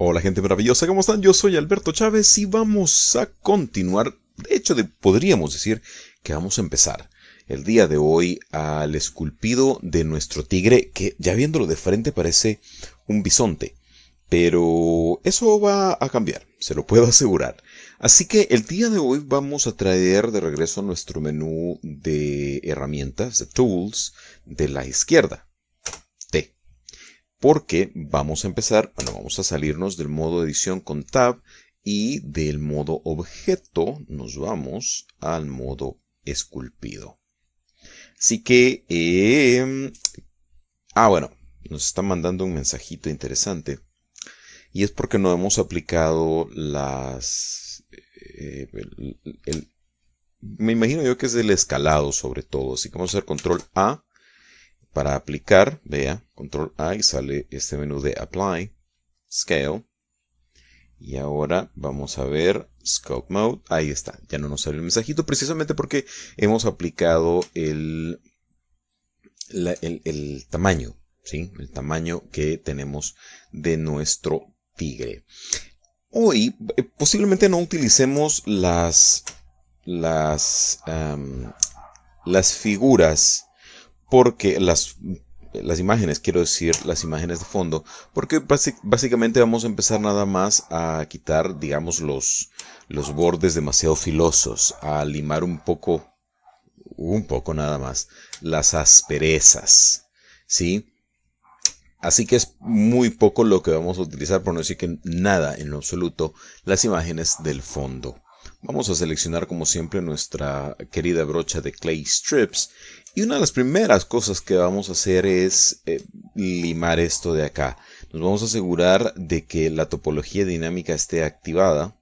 Hola gente maravillosa, ¿cómo están? Yo soy Alberto Chávez y vamos a continuar, de hecho podríamos decir que vamos a empezar el día de hoy al esculpido de nuestro tigre que ya viéndolo de frente parece un bisonte, pero eso va a cambiar, se lo puedo asegurar. Así que el día de hoy vamos a traer de regreso nuestro menú de herramientas, de tools, de la izquierda porque vamos a empezar, bueno, vamos a salirnos del modo edición con tab y del modo objeto nos vamos al modo esculpido. Así que, em, ah bueno, nos está mandando un mensajito interesante y es porque no hemos aplicado las, eh, me imagino yo que es el escalado sobre todo, así que vamos a hacer control A para aplicar, vea, control A y sale este menú de Apply, Scale. Y ahora vamos a ver Scope Mode. Ahí está, ya no nos sale el mensajito precisamente porque hemos aplicado el, el, tamaño, ¿sí? El tamaño que tenemos de nuestro tigre. Hoy eh, posiblemente no utilicemos las, las, las figuras porque las, imágenes, quiero decir, las imágenes de fondo, porque básicamente vamos a empezar nada más a quitar, digamos, los, los bordes demasiado filosos, a limar un poco, un poco nada más, las asperezas, ¿sí? Así que es muy poco lo que vamos a utilizar, por no decir que nada en lo absoluto, las imágenes del fondo. Vamos a seleccionar como siempre nuestra querida brocha de clay strips y una de las primeras cosas que vamos a hacer es eh, limar esto de acá. Nos vamos a asegurar de que la topología dinámica esté activada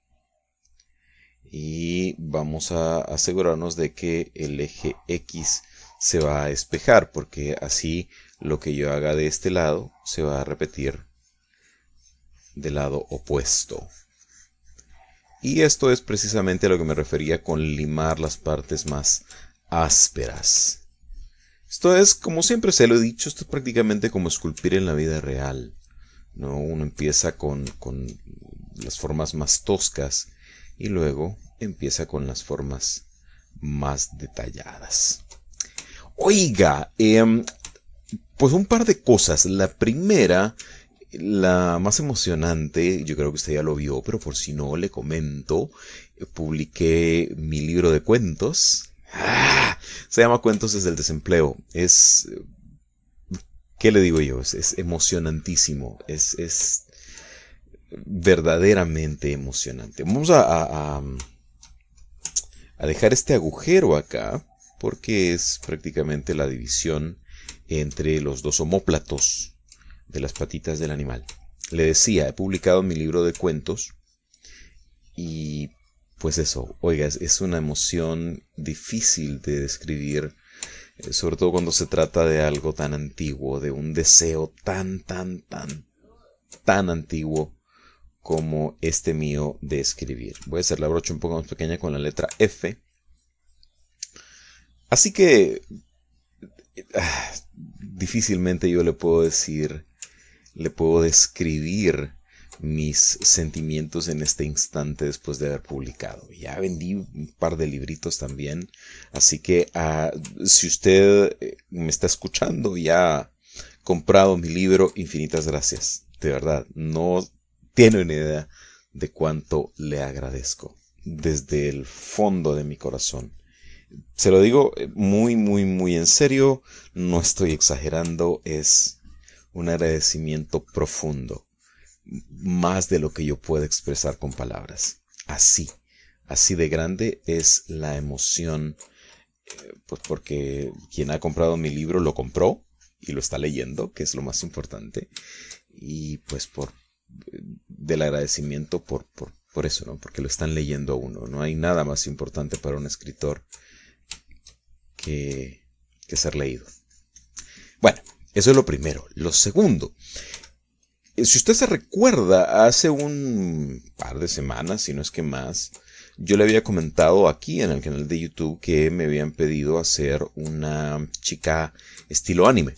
y vamos a asegurarnos de que el eje X se va a espejar porque así lo que yo haga de este lado se va a repetir del lado opuesto. Y esto es precisamente a lo que me refería con limar las partes más ásperas. Esto es, como siempre se lo he dicho, esto es prácticamente como esculpir en la vida real. ¿no? Uno empieza con, con las formas más toscas y luego empieza con las formas más detalladas. Oiga, em, pues un par de cosas. La primera la más emocionante, yo creo que usted ya lo vio, pero por si no le comento, eh, publiqué mi libro de cuentos. ¡Ah! Se llama Cuentos desde el desempleo. Es... ¿Qué le digo yo? Es, emocionantísimo. Es, verdaderamente emocionante. Vamos a, a, a dejar este agujero acá, porque es prácticamente la división entre los dos homóplatos de las patitas del animal. Le decía, he publicado mi libro de cuentos y pues eso, oigas, es una emoción difícil de describir, eh, sobre todo cuando se trata de algo tan antiguo, de un deseo tan, tan, tan, tan antiguo como este mío de escribir. Voy a hacer la brocha un poco más pequeña con la letra F. Así que ah, difícilmente yo le puedo decir le puedo describir mis sentimientos en este instante después de haber publicado. Ya vendí un par de libritos también, así que ah, si usted eh, me está escuchando y ha comprado mi libro, infinitas gracias. De verdad, no tiene ni idea de cuánto le agradezco desde el fondo de mi corazón. Se lo digo eh, muy, muy, muy en serio, no estoy exagerando, es un agradecimiento profundo, más de lo que yo pueda expresar con palabras. Así, así de grande es la emoción, eh, pues porque quien ha comprado mi libro lo compró y lo está leyendo, que es lo más importante, y pues por eh, del agradecimiento por, por, eso, ¿no? Porque lo están leyendo a uno. No hay nada más importante para un escritor que, que ser leído. Bueno, eso es lo primero. Lo segundo, eh, si usted se recuerda, hace un par de semanas, si no es que más, yo le había comentado aquí en el canal de YouTube que me habían pedido hacer una chica estilo anime.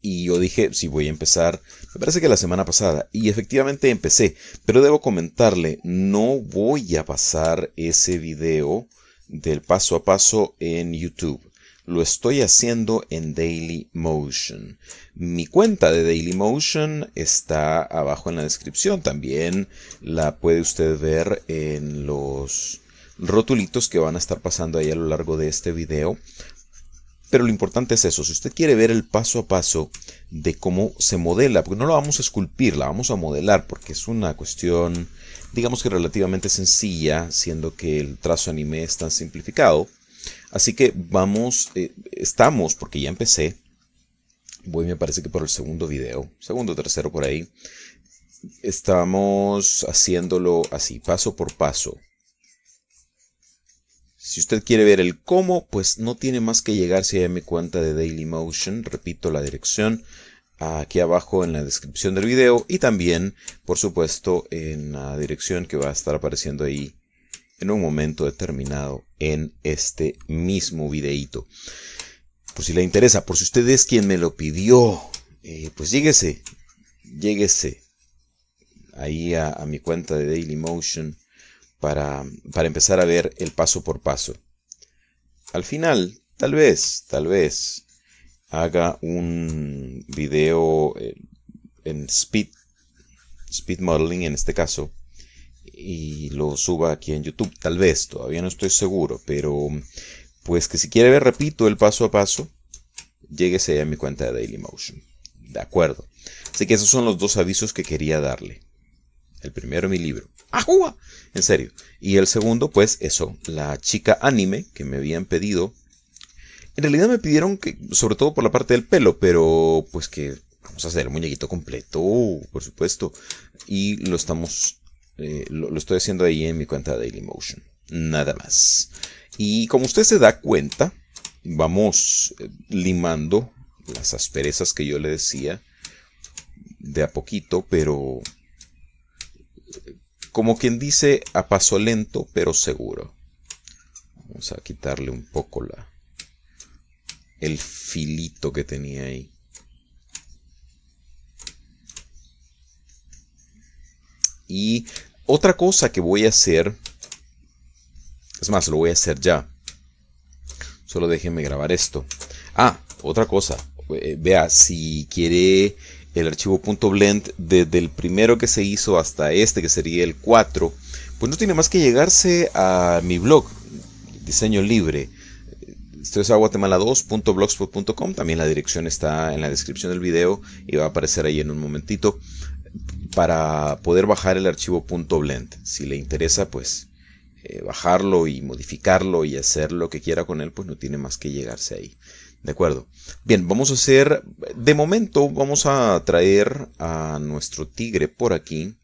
Y yo dije, si voy a empezar, me parece que la semana pasada, y efectivamente empecé, pero debo comentarle, no voy a pasar ese video del paso a paso en YouTube lo estoy haciendo en Daily Motion. Mi cuenta de Dailymotion está abajo en la descripción. También la puede usted ver en los rotulitos que van a estar pasando ahí a lo largo de este video. Pero lo importante es eso, si usted quiere ver el paso a paso de cómo se modela, porque no lo vamos a esculpir, la vamos a modelar, porque es una cuestión, digamos que relativamente sencilla, siendo que el trazo anime es tan simplificado, Así que vamos, eh, estamos, porque ya empecé, voy me parece que por el segundo video, segundo, tercero por ahí, estamos haciéndolo así, paso por paso. Si usted quiere ver el cómo, pues no tiene más que si a mi cuenta de Daily Motion, Repito la dirección aquí abajo en la descripción del video y también, por supuesto, en la dirección que va a estar apareciendo ahí en un momento determinado en este mismo videíto. Por si le interesa, por si usted es quien me lo pidió, eh, pues lléguese, lléguese ahí a, mi cuenta de Dailymotion para, para empezar a ver el paso por paso. Al final, tal vez, tal vez haga un video eh, en speed, speed modeling en este caso, y lo suba aquí en YouTube. Tal vez, todavía no estoy seguro, pero pues que si quiere ver, repito, el paso a paso, lléguese a mi cuenta de Dailymotion. De acuerdo. Así que esos son los dos avisos que quería darle. El primero, mi libro. ¡Ajua! En serio. Y el segundo, pues eso, la chica anime que me habían pedido. En realidad me pidieron que, sobre todo por la parte del pelo, pero pues que vamos a hacer el muñequito completo, por supuesto. Y lo estamos eh, lo, estoy haciendo ahí en mi cuenta de Dailymotion. Nada más. Y como usted se da cuenta, vamos eh, limando las asperezas que yo le decía de a poquito, pero eh, como quien dice a paso lento pero seguro. Vamos a quitarle un poco la el filito que tenía ahí. Y otra cosa que voy a hacer, es más, lo voy a hacer ya. Solo déjenme grabar esto. Ah, otra cosa. Eh, vea, si quiere el archivo .blend desde el primero que se hizo hasta este, que sería el 4, pues no tiene más que llegarse a mi blog, diseño libre. Esto es guatemala 2blogspotcom También la dirección está en la descripción del video y va a aparecer ahí en un momentito para poder bajar el archivo .blend. Si le interesa, pues eh, bajarlo y modificarlo y hacer lo que quiera con él, pues no tiene más que llegarse ahí. De acuerdo. Bien, vamos a hacer, de momento vamos a traer a nuestro tigre por aquí.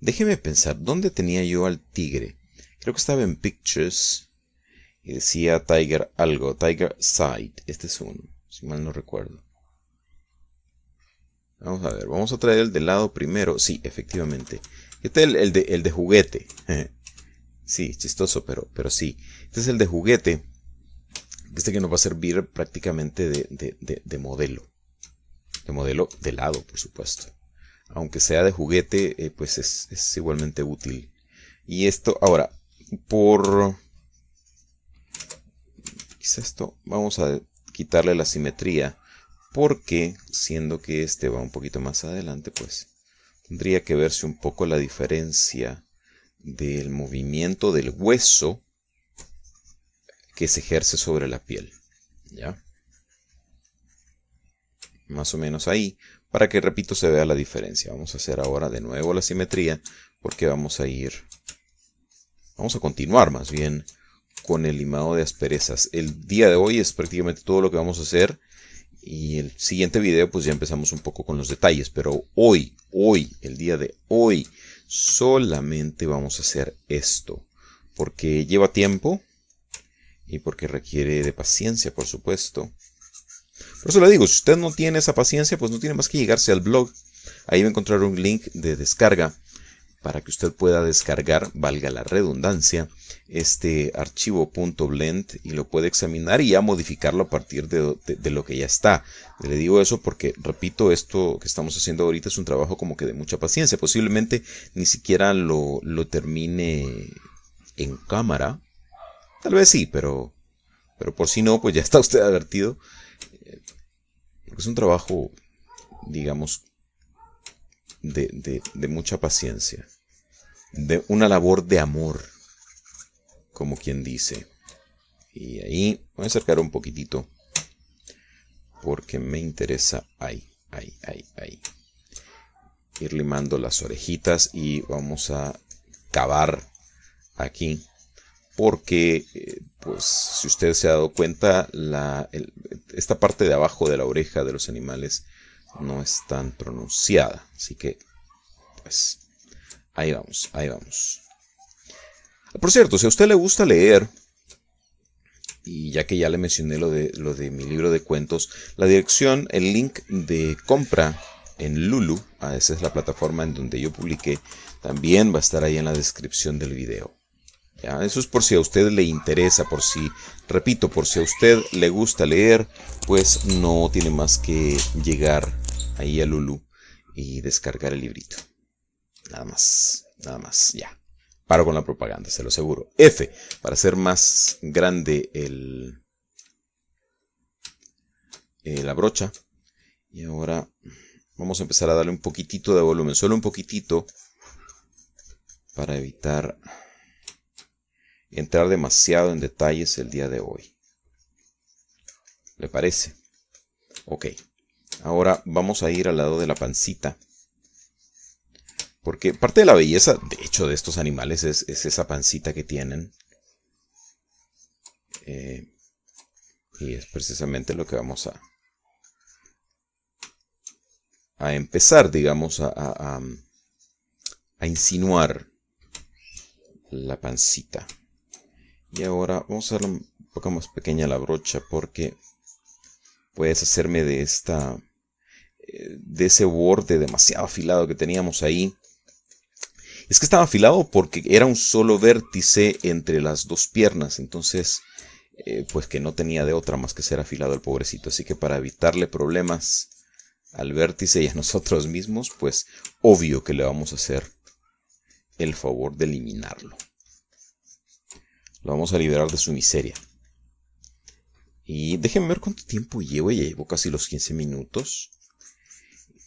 Déjeme pensar, ¿dónde tenía yo al tigre? Creo que estaba en Pictures y decía Tiger algo, Tiger Side. Este es uno, si mal no recuerdo. Vamos a ver, vamos a traer el de lado primero. Sí, efectivamente. Este es el, de, el de, juguete. sí, chistoso, pero, pero sí. Este es el de juguete. Este que nos va a servir prácticamente de, modelo. De modelo de lado, por supuesto. Aunque sea de juguete, eh, pues es, es igualmente útil. Y esto, ahora, por... Quizá esto, vamos a quitarle la simetría porque siendo que este va un poquito más adelante, pues tendría que verse un poco la diferencia del movimiento del hueso que se ejerce sobre la piel. ¿Ya? Más o menos ahí, para que, repito, se vea la diferencia. Vamos a hacer ahora de nuevo la simetría, porque vamos a ir, vamos a continuar más bien con el limado de asperezas. El día de hoy es prácticamente todo lo que vamos a hacer y el siguiente video pues ya empezamos un poco con los detalles, pero hoy, hoy, el día de hoy, solamente vamos a hacer esto, porque lleva tiempo y porque requiere de paciencia, por supuesto. Por eso le digo, si usted no tiene esa paciencia, pues no tiene más que llegarse al blog. Ahí va a encontrar un link de descarga para que usted pueda descargar, valga la redundancia, este archivo .blend y lo puede examinar y ya modificarlo a partir de, lo que ya está. Le digo eso porque, repito, esto que estamos haciendo ahorita es un trabajo como que de mucha paciencia. Posiblemente ni siquiera lo, termine en cámara. Tal vez sí, pero, pero por si no, pues ya está usted advertido. Eh, es un trabajo, digamos, de mucha paciencia de una labor de amor, como quien dice. Y ahí voy a acercar un poquitito porque me interesa ahí, ahí, ahí, ahí. Ir limando las orejitas y vamos a cavar aquí porque eh, pues si usted se ha dado cuenta la, esta parte de abajo de la oreja de los animales no es tan pronunciada así que pues Ahí vamos, ahí vamos. Por cierto, si a usted le gusta leer, y ya que ya le mencioné lo de, lo de mi libro de cuentos, la dirección, el link de compra en Lulu, a ah, esa es la plataforma en donde yo publiqué, también va a estar ahí en la descripción del video. Eso es por si a usted le interesa, por si, repito, por si a usted le gusta leer, pues no tiene más que llegar ahí a Lulu y descargar el librito. Nada más, nada más, ya. Paro con la propaganda, se lo aseguro. F, para hacer más grande el, eh, la brocha. Y ahora vamos a empezar a darle un poquitito de volumen, solo un poquitito, para evitar entrar demasiado en detalles el día de hoy. ¿Le parece? Ok. Ahora vamos a ir al lado de la pancita. Porque parte de la belleza, de hecho, de estos animales es, esa pancita que tienen. Eh, y es precisamente lo que vamos a, a empezar, digamos, a, a, insinuar la pancita. Y ahora vamos a darle un poco más pequeña la brocha porque puedes hacerme de esta eh, de ese borde demasiado afilado que teníamos ahí es que estaba afilado porque era un solo vértice entre las dos piernas, entonces eh, pues que no tenía de otra más que ser afilado el pobrecito. Así que para evitarle problemas al vértice y a nosotros mismos, pues obvio que le vamos a hacer el favor de eliminarlo. Lo vamos a liberar de su miseria. Y déjenme ver cuánto tiempo llevo. Ya llevo casi los 15 minutos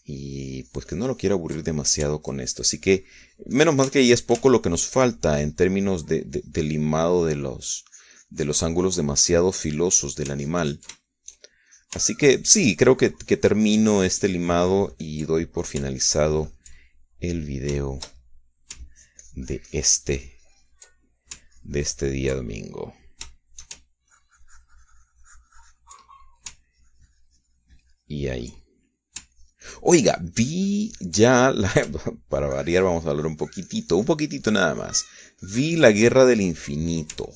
y pues que no lo quiero aburrir demasiado con esto. Así que menos mal que ahí es poco lo que nos falta en términos de, limado de los, de los ángulos demasiado filosos del animal. Así que sí, creo que, que termino este limado y doy por finalizado el video de este, de este día domingo. Y ahí. Oiga, vi ya, la, para variar vamos a hablar un poquitito, un poquitito nada más. Vi la guerra del infinito,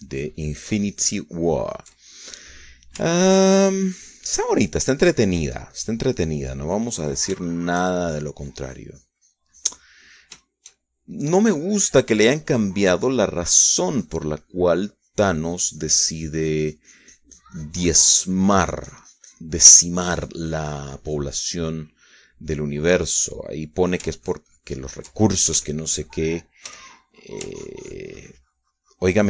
de Infinity War. está bonita, está entretenida, está entretenida, no vamos a decir nada de lo contrario. No me gusta que le hayan cambiado la razón por la cual Thanos decide diezmar decimar la población del universo. Ahí pone que es porque los recursos, que no sé qué. Eh,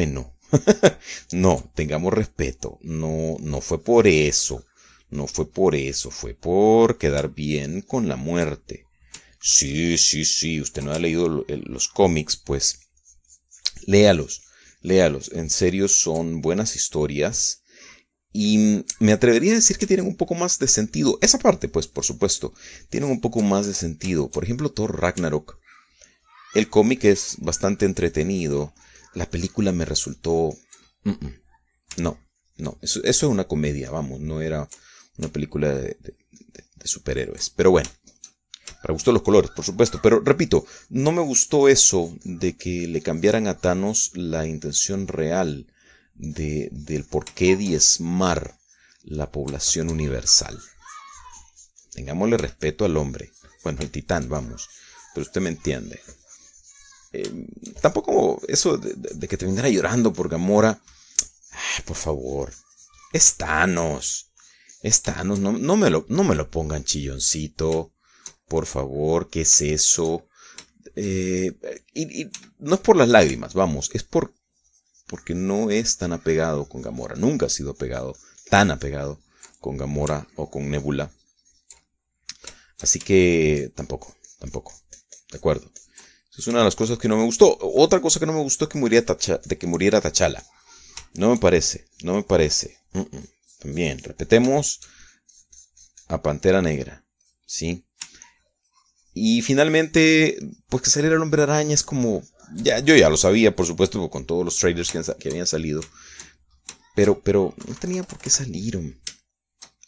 no. no, tengamos respeto. No, no fue por eso. No fue por eso. Fue por quedar bien con la muerte. Sí, sí, sí. Usted no ha leído los cómics, pues léalos. Léalos. En serio, son buenas historias. Y me atrevería a decir que tienen un poco más de sentido. Esa parte, pues, por supuesto, tienen un poco más de sentido. Por ejemplo, Thor Ragnarok. El cómic es bastante entretenido. La película me resultó... No, no. Eso, es una comedia, vamos. No era una película de, superhéroes. Pero bueno. Para gustó los colores, por supuesto. Pero repito, no me gustó eso de que le cambiaran a Thanos la intención real del por qué diezmar la población universal. Tengámosle respeto al hombre. Bueno, el titán, vamos. Pero usted me entiende. Eh, tampoco eso de, que te terminara llorando por Gamora. por favor. Estanos. Estanos. No, no, me lo, no me lo pongan chilloncito. Por favor, ¿qué es eso? Eh, no es por las lágrimas, vamos, es por porque no es tan apegado con Gamora, nunca ha sido apegado, tan apegado con Gamora o con Nebula. Así que tampoco, tampoco, ¿de acuerdo? Esa es una de las cosas que no me gustó. Otra cosa que no me gustó es que muriera, de que muriera Tachala. No me parece, no me parece. También, repetemos a Pantera Negra, ¿sí? Y finalmente, pues que saliera el hombre araña es como, ya, yo ya lo sabía, por supuesto, con todos los trailers que, habían salido. Pero, pero no tenía por qué salir.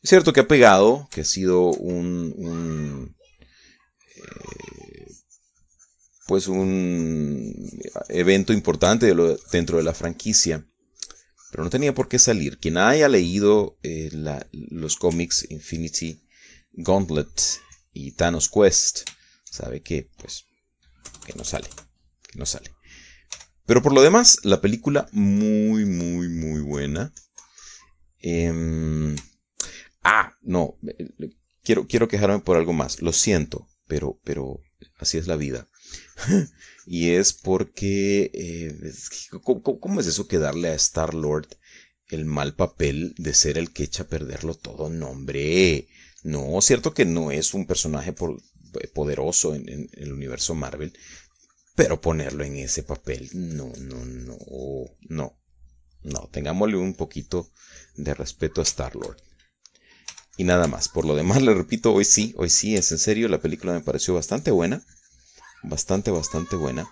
Es cierto que ha pegado, que ha sido un, eh, pues un evento importante dentro de la franquicia. Pero no tenía por qué salir. Quien haya leído eh, los cómics Infinity Gauntlet y Thanos Quest sabe que, pues, que no sale que no sale. Pero por lo demás, la película muy, muy, muy buena. Em, ah, no, eh, quiero, quiero quejarme por algo más, lo siento, pero, pero así es la vida. y es porque, eh, ¿cómo, es eso que darle a Star Lord el mal papel de ser el que echa a perderlo todo? nombre hombre. No, cierto que no es un personaje eh, poderoso en el universo Marvel, pero ponerlo en ese papel, no, no, no, no. No, tengámosle un poquito de respeto a Star-Lord. Y nada más, por lo demás, le repito, hoy sí, hoy sí, es en serio, la película me pareció bastante buena. Bastante, bastante buena.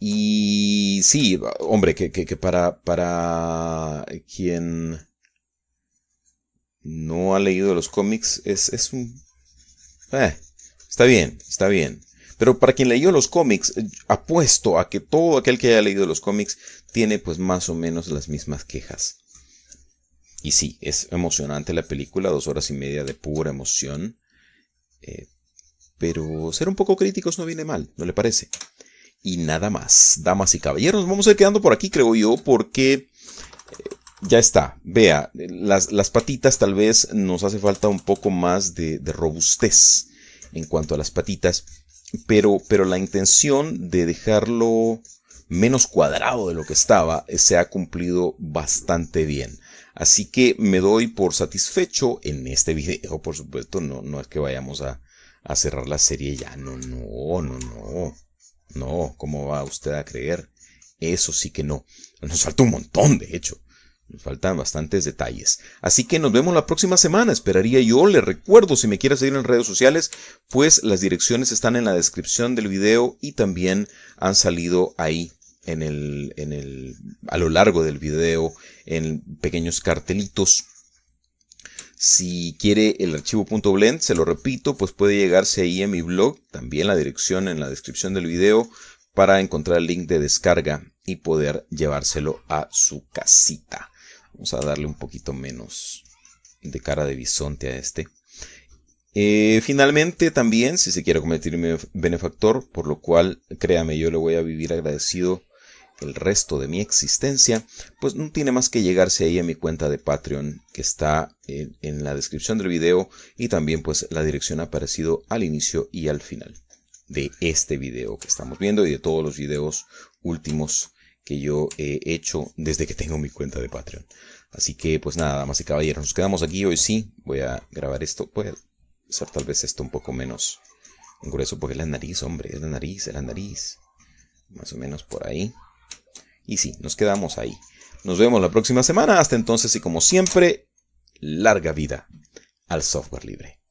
Y sí, hombre, que, para, para quien no ha leído los cómics, es, es un... Eh, está bien, está bien. Pero para quien leyó los cómics, eh, apuesto a que todo aquel que haya leído los cómics tiene pues más o menos las mismas quejas. Y sí, es emocionante la película, dos horas y media de pura emoción. Eh, pero ser un poco críticos no viene mal, ¿no le parece? Y nada más, damas y caballeros, vamos a ir quedando por aquí, creo yo, porque eh, ya está. Vea, las, las, patitas tal vez nos hace falta un poco más de, de robustez en cuanto a las patitas pero, pero la intención de dejarlo menos cuadrado de lo que estaba eh, se ha cumplido bastante bien. Así que me doy por satisfecho en este video, por supuesto, no, no es que vayamos a, a cerrar la serie ya, no, no, no, no, no, ¿cómo va usted a creer? Eso sí que no, nos falta un montón, de hecho faltan bastantes detalles. Así que nos vemos la próxima semana, esperaría yo. le recuerdo, si me quieres seguir en redes sociales, pues las direcciones están en la descripción del video y también han salido ahí en a lo largo del video en pequeños cartelitos. Si quiere el archivo .blend, se lo repito, pues puede llegarse ahí en mi blog, también la dirección en la descripción del video para encontrar el link de descarga y poder llevárselo a su casita. Vamos a darle un poquito menos de cara de bisonte a este. Eh, finalmente también, si se quiere convertirme benefactor, por lo cual, créame, yo le voy a vivir agradecido el resto de mi existencia, pues no tiene más que llegarse ahí a mi cuenta de Patreon que está eh, en, la descripción del video y también pues la dirección ha aparecido al inicio y al final de este video que estamos viendo y de todos los videos últimos que yo he hecho desde que tengo mi cuenta de Patreon. Así que pues nada, damas y caballeros, nos quedamos aquí hoy sí. Voy a grabar esto. Puede ser tal vez esto un poco menos grueso porque es la nariz, hombre, es la nariz, es la nariz. Más o menos por ahí. Y sí, nos quedamos ahí. Nos vemos la próxima semana. Hasta entonces y como siempre, larga vida al software libre.